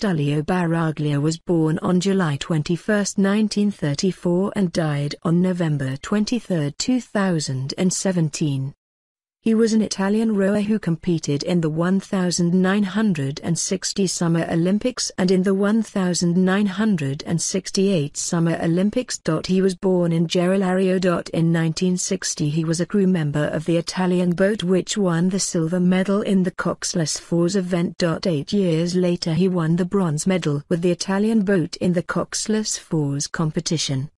Tullio Baraglia was born on July 21, 1934 and died on November 23, 2017. He was an Italian rower who competed in the 1960 Summer Olympics and in the 1968 Summer Olympics. He was born in Geralario In 1960 he was a crew member of the Italian boat which won the silver medal in the Coxless fours event. Eight years later he won the bronze medal with the Italian boat in the Coxless fours competition.